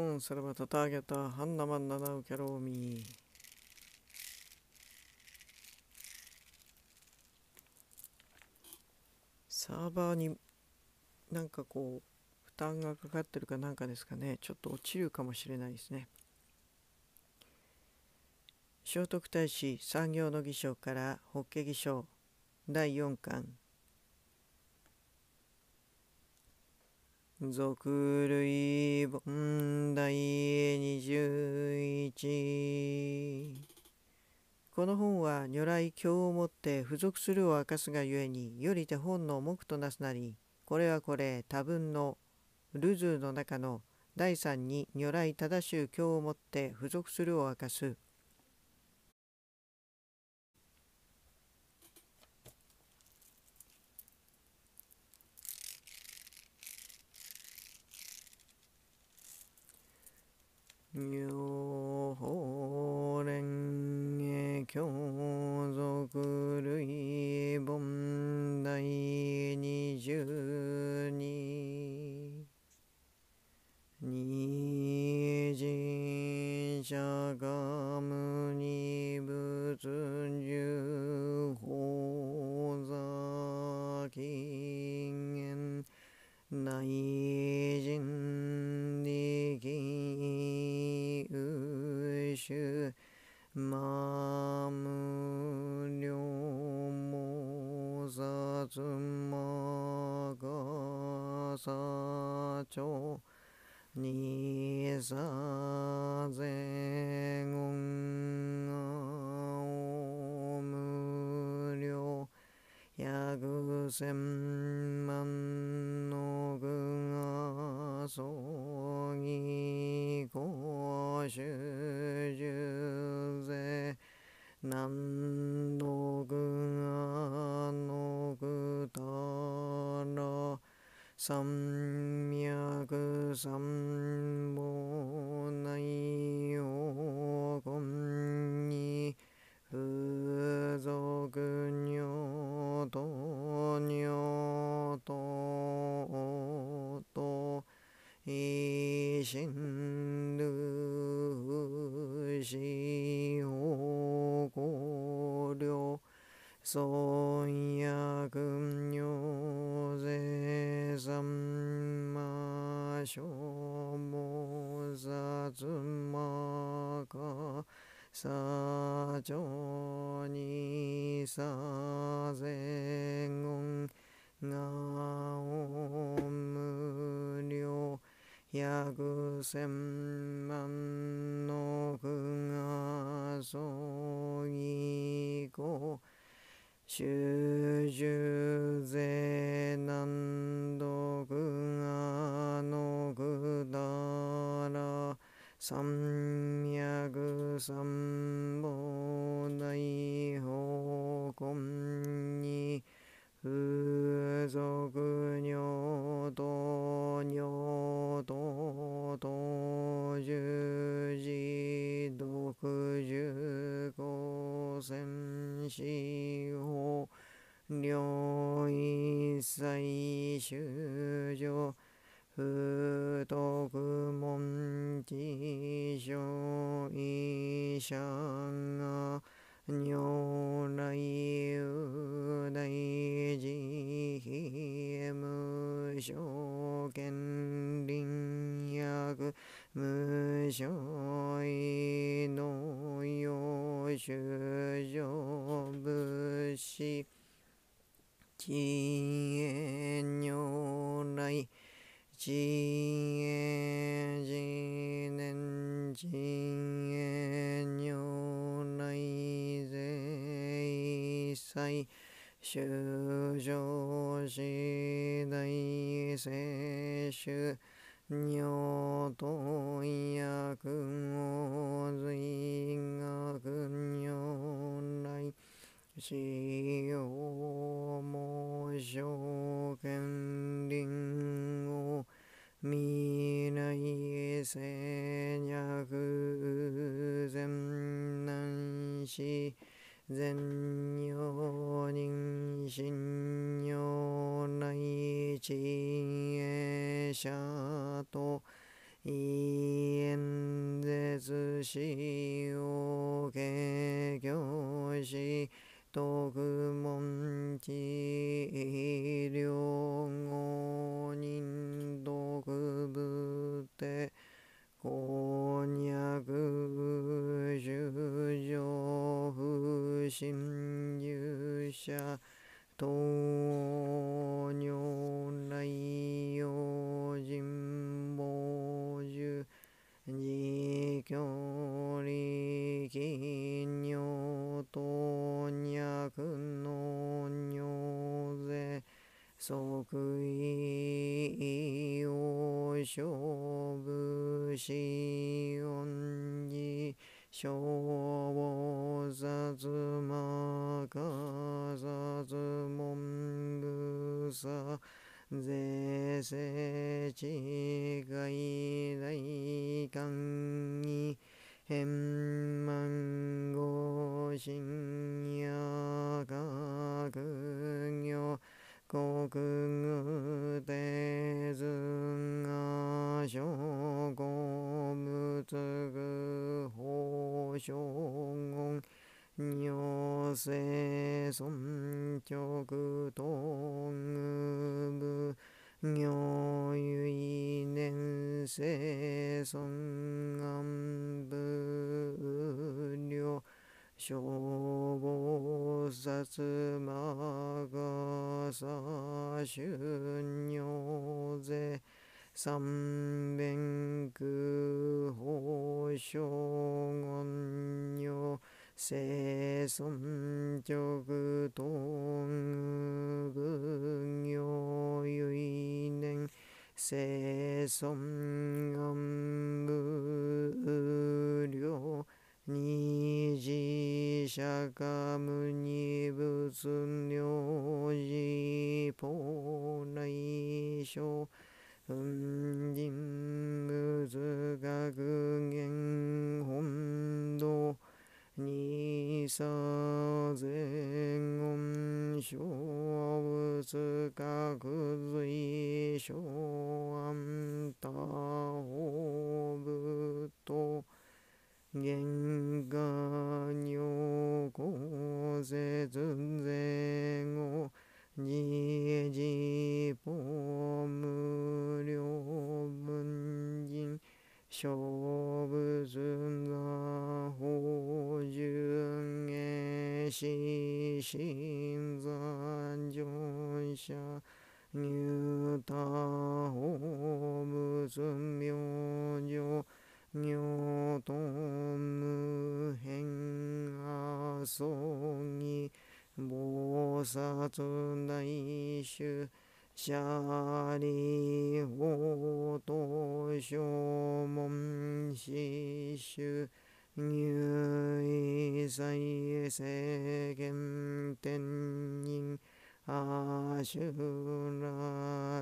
온사람タハンナマン나만나キャローミー。サーバーになんかこう負担がかかってるかなんかですかねちょっと落ちるかもしれないですね聖徳太子産業の儀章から法華儀章第4巻俗類本第21この本は如来経をもって付属するを明かすがゆえによりて本の目となすなりこれはこれ多分のルズーの中の第3に如来正しゅう教をもって付属するを明かす妙法蓮華経俗類本題、二十二二人者がつまがさちょにさぜごんがおむりょやぐせんまんのぐがそぎこしゅじゅぜなん三脈三宝内容根に風俗女と女とと一心如しを考慮尊薬さんましょもさつまかさちょにさぜんごんがおむりょ百千万のくがそぎこ修十税三脈三宝大法根に風俗尿と尿と十字独十五千四方両一切修上上医者が如来有大慈悲無償権臨薬無償医の要衆上物資知恵如来知恵人縁如内税祭修正次第世主女と役を随学如内使用も証権輪未来性略善難し善尿人信尿内知恵者と異演絶死を敬教し徳門知し糖尿内用人望獣自離金尿糖脈の尿税即位を勝負し恩に小をざずまかざずもんぐさぜせちがい大観に変満ご深夜かくぎょ国具てずが諸公物具法将軍女性尊極東部女唯年生尊安部領消防殺魔がさ春女税三弁空法正言女聖尊直東軍行唯念聖尊願無量二次釈迦無二仏妙寺法内所本人無学言本土にさぜん小仏学随所安多法部と言が女世説前後に諸仏が法順下死心残上者入他法仏明星如と無変阿僧義菩薩大衆シャリホートショモンシシュニュイサイセゲンテンニンアシュ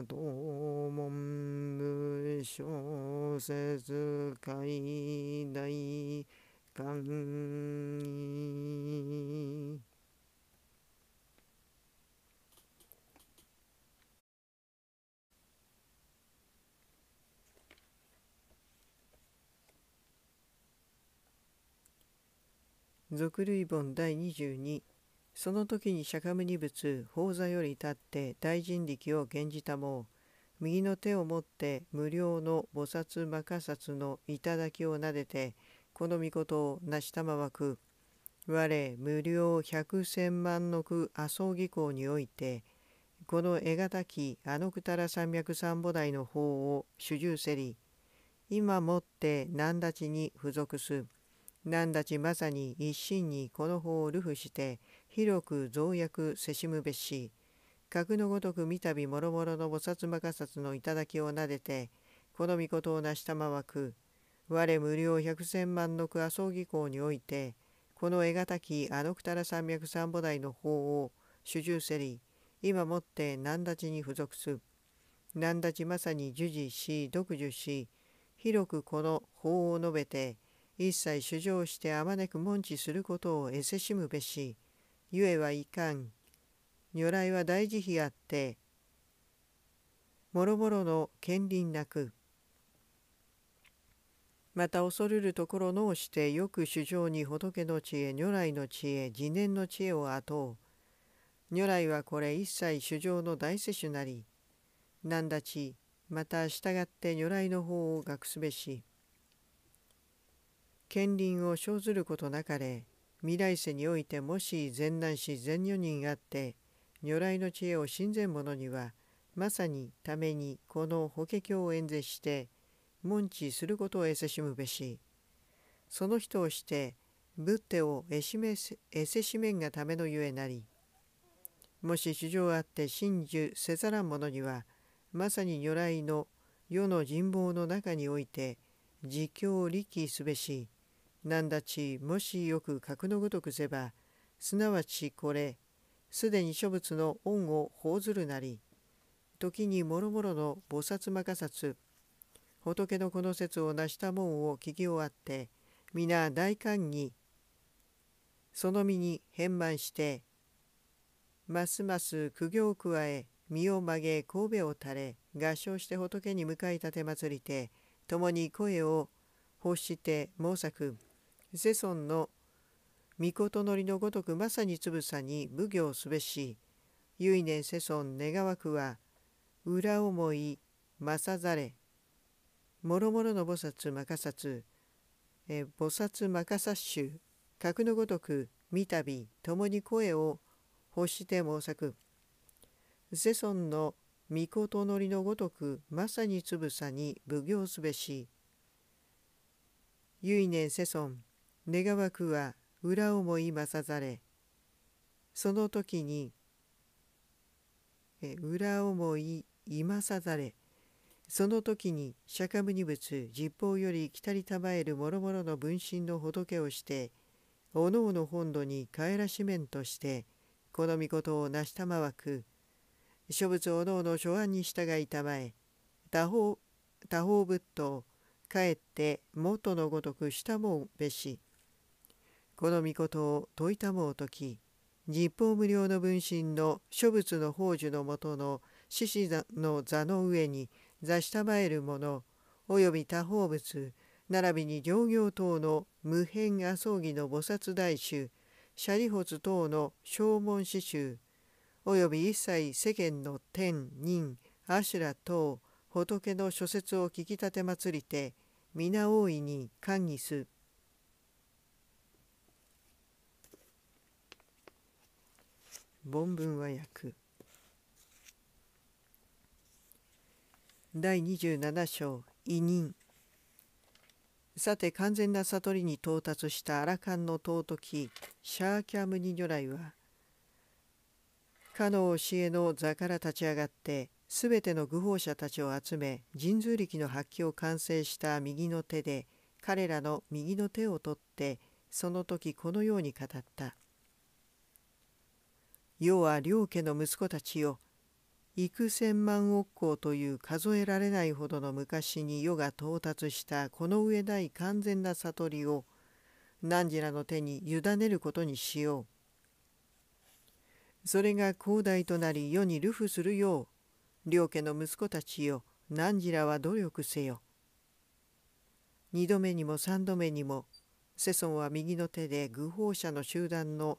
ラトモンブショセズカイダイカンニ俗類本第22その時に釈迦尼仏法座より立って大人力を源じたも右の手を持って無料の菩薩摩诃薩の頂をなでてこの御事を成したまわく我無料百千万の句麻生技巧においてこのがたきあのくたら三百三母台の法を主従せり今もって何立ちに付属す何だちまさに一心にこの法を流布して広く増約せしむべし格のごとく三度もろもろの菩薩摩薩の頂をなでてこの御事を成したまわく我無料百千万の区麻生技巧においてこのがたきあのくたら三百三母台の法を主従せり今もって何だちに付属す何だちまさに授事し独受し広くこの法を述べて一切主張してあまねく文治することをえせしむべし、ゆえはいかん。如来は大慈悲あって、もろもろの権利なく。また恐るるところのをして、よく主張に仏の知恵、如来の知恵、自念の知恵を後う。如来はこれ一切主上の大世主なり、なんだち、また従って如来の方を学すべし。権輪を生ずることなかれ未来世においてもし善男子善女人あって如来の知恵を信ぜん者にはまさにためにこの法華経を演説して門知することをえせしむべしその人をして仏手をえしめせしめんがためのゆえなりもし主情あって真珠せざらん者にはまさに如来の世の人望の中において自供力すべしなんだちもしよく格のごとくせばすなわちこれすでに諸仏の恩を報ずるなり時にもろもろの菩薩摩つ仏のこの説を成したもんを聞き終わって皆大歓にその身に変満してますます苦行を加え身を曲げ神戸を垂れ合唱して仏に向かい立て祭りて共に声を欲して猛作世尊の御事のりのごとくまさにつぶさに奉行すべし、唯念世尊願わくは、裏思い、正ざれ、もろもろの菩薩かさつ、え菩薩かさっしゅ、格のごとく、三度共に声を欲して妄作。世尊の御事のりのごとく、まさにつぶさに奉行すべし、唯念世尊、願わくは裏思いまさざれその時に裏思い今さざれその時に釈迦牟尼仏十方より来たりたまえる諸々の分身の仏をしておのおの本土に帰らしめんとしてこの御事を成したまわく諸仏おのおの諸案に従いたまえ他方他方仏頭かえって元のごとくしたもんべしこの御事を問いたもうとき日報無料の分身の諸仏の宝珠のもとの獅子座の座の上に座したまえるものおよび他宝物並びに行行等の無辺阿葬儀の菩薩大衆舎利仏等の正門詩集および一切世間の天人阿修羅等仏の諸説を聞き立て祭りて皆大いに歓喜す凡文は訳第27章委任さて完全な悟りに到達したアラカンの尊きシャーキャムニ如来はかの教えの座から立ち上がってすべての愚法者たちを集め神通力の発揮を完成した右の手で彼らの右の手を取ってその時このように語った。世は両家の息子たちよ幾千万億光という数えられないほどの昔に世が到達したこの上ない完全な悟りを汝らの手に委ねることにしよう。それが広大となり世に流布するよう両家の息子たちよ汝らは努力せよ。二度目にも三度目にも世尊は右の手で愚法者の集団の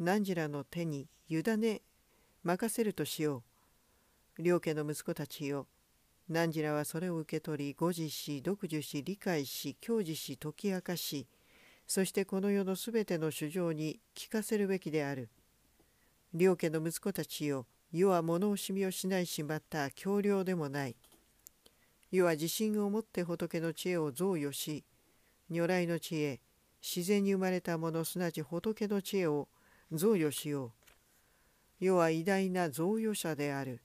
汝らの手に委ね任せるとしよう。両家の息子たちよ。汝らはそれを受け取り、誤示し、独自し、理解し、享受し、解き明かし、そしてこの世のすべての主情に聞かせるべきである。両家の息子たちよ。世は物惜しみをしないし、また強領でもない。世は自信を持って仏の知恵を贈与し、如来の知恵、自然に生まれたものすなわち仏の知恵を贈与しよう。世は偉大な贈与者である。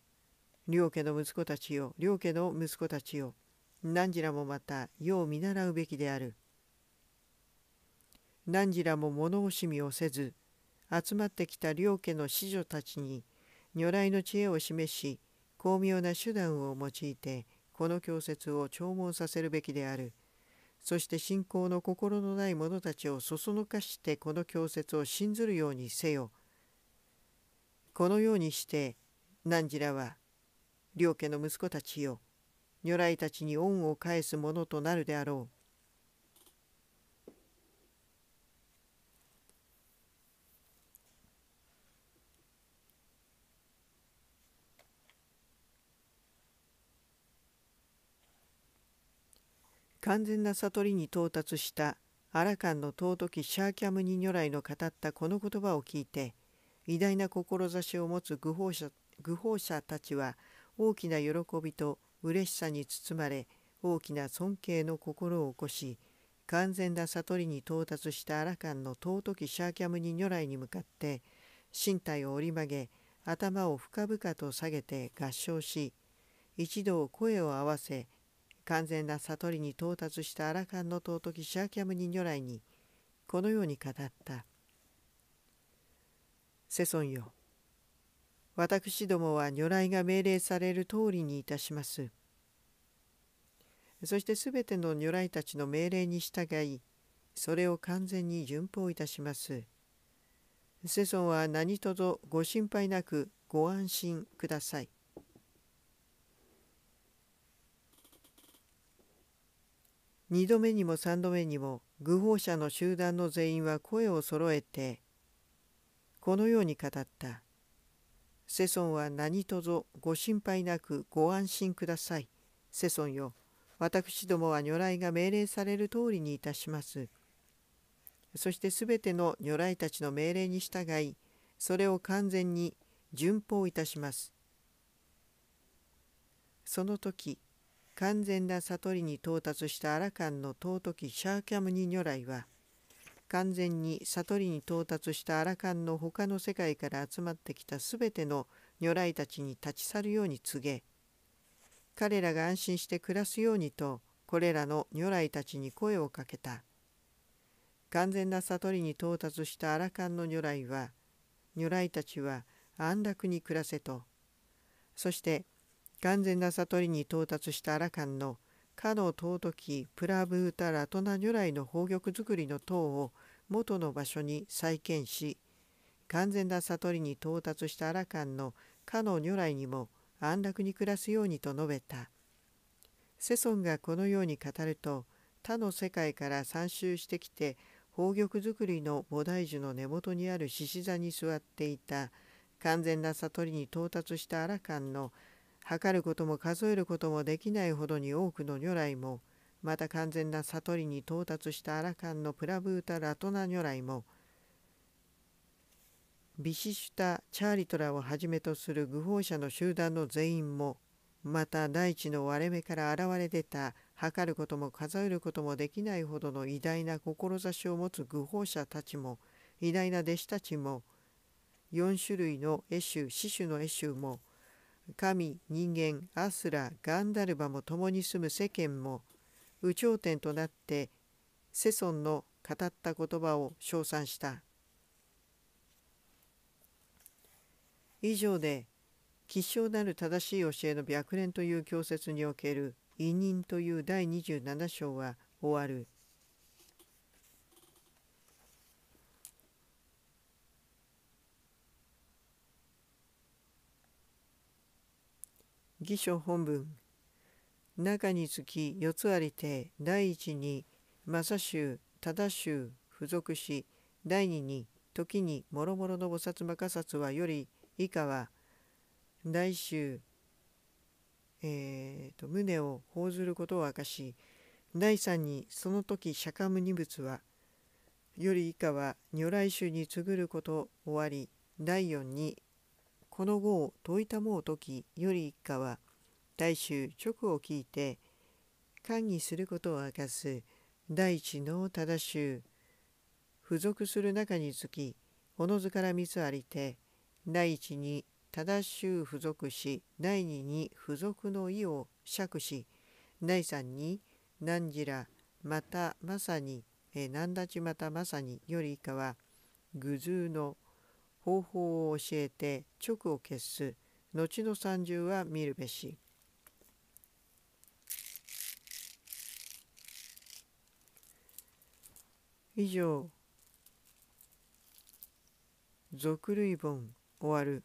両家の息子たちよ、両家の息子たちよ。汝らもまた世を見習うべきである。汝らも物惜しみをせず、集まってきた両家の子女たちに、如来の知恵を示し、巧妙な手段を用いて、この教説を聴聞させるべきである。そして信仰の心のない者たちをそそのかしてこの教説を信ずるようにせよ。このようにして汝らは両家の息子たちよ如来たちに恩を返すものとなるであろう。完全な悟りに到達したアラカンの尊きシャーキャムニ如来の語ったこの言葉を聞いて偉大な志を持つ愚法者愚法者たちは大きな喜びと嬉しさに包まれ大きな尊敬の心を起こし完全な悟りに到達したアラカンの尊きシャーキャムニ如来に向かって身体を折り曲げ頭を深々と下げて合唱し一同声を合わせ完全な悟りに到達したアラカンの尊きシャーキャムニ如来にこのように語った「世尊よ私どもは如来が命令される通りにいたします」そしてすべての如来たちの命令に従いそれを完全に順法いたします。世尊は何とぞご心配なくご安心ください。2度目にも3度目にも愚法者の集団の全員は声を揃えてこのように語った「世尊は何とぞご心配なくご安心ください世尊よ私どもは如来が命令される通りにいたします」そしてすべての如来たちの命令に従いそれを完全に順法いたしますその時完全な悟りに到達したアラカンの尊きシャーキャムニ如来は完全に悟りに到達したアラカンの他の世界から集まってきた全ての如来たちに立ち去るように告げ彼らが安心して暮らすようにとこれらの如来たちに声をかけた完全な悟りに到達したアラカンの如来は如来たちは安楽に暮らせとそして完全な悟りに到達したアラカンのかの尊きプラブータ・ラトナ如来の宝玉作りの塔を元の場所に再建し完全な悟りに到達したアラカンのかの如来にも安楽に暮らすようにと述べた。世尊がこのように語ると他の世界から参集してきて宝玉作りの菩提樹の根元にある獅子座に座っていた完全な悟りに到達したアラカンの測ることも数えることもできないほどに多くの如来もまた完全な悟りに到達したアラカンのプラブータ・ラトナ如来もビシシュタ・チャーリトラをはじめとする愚法者の集団の全員もまた大地の割れ目から現れ出た測ることも数えることもできないほどの偉大な志を持つ愚法者たちも偉大な弟子たちも4種類の絵種死種の絵種も神、人間、アスラ、ガンダルバも共に住む世間も、有頂天となって、世尊の語った言葉を称賛した。以上で、吉祥なる正しい教えの白蓮という教説における、委任という第27章は終わる。義書本文中につき四つありて第一に正衆忠衆付属し第二に時に諸々の菩薩摩摩薩はより以下は大衆えーと、胸を報ずることを明かし第三にその時釈迦無二仏はより以下は如来衆に継ぐること終わり第四にこの語を問いたもう時より一家は大衆直を聞いて管理することを明かす第一の正衆付属する中につきおのずから三つありて第一に正衆付属し第二に付属の意を釈し第三に何時らまたまさに何だちまたまさにより一家は具通の方法を教えて直を消す後の三重は見るべし。以上「俗類本」終わる。